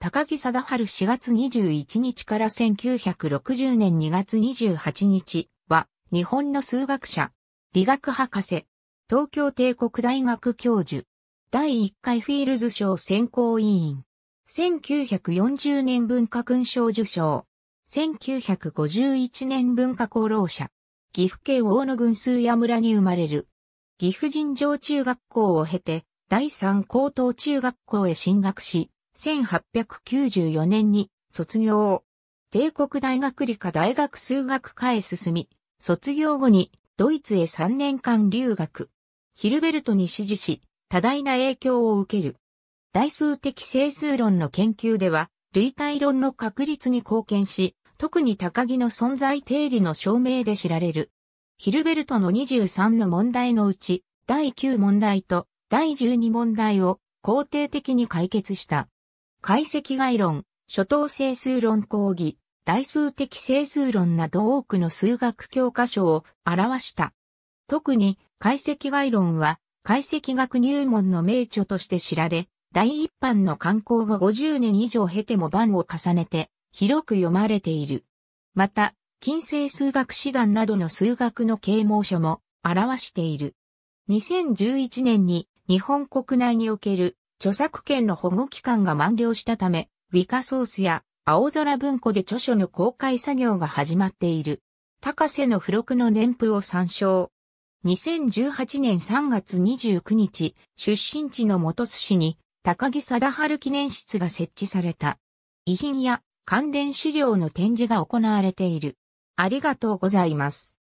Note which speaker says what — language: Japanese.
Speaker 1: 高木貞春4月21日から1960年2月28日は、日本の数学者、理学博士、東京帝国大学教授、第1回フィールズ賞選考委員、1940年文化勲章受賞、1951年文化功労者、岐阜県大野郡数屋村に生まれる。岐阜人城中学校を経て、第三高等中学校へ進学し、1894年に卒業。帝国大学理科大学数学科へ進み、卒業後にドイツへ3年間留学。ヒルベルトに支持し、多大な影響を受ける。代数的整数論の研究では、類体論の確立に貢献し、特に高木の存在定理の証明で知られる。ヒルベルトの23の問題のうち、第9問題と第12問題を肯定的に解決した。解析概論、初等整数論講義、大数的整数論など多くの数学教科書を表した。特に解析概論は解析学入門の名著として知られ、第一版の刊行後50年以上経ても版を重ねて広く読まれている。また、近世数学師団などの数学の啓蒙書も表している。2011年に日本国内における著作権の保護期間が満了したため、ウィカソースや青空文庫で著書の公開作業が始まっている。高瀬の付録の年譜を参照。2018年3月29日、出身地の元津市に高木貞治記念室が設置された。遺品や関連資料の展示が行われている。ありがとうございます。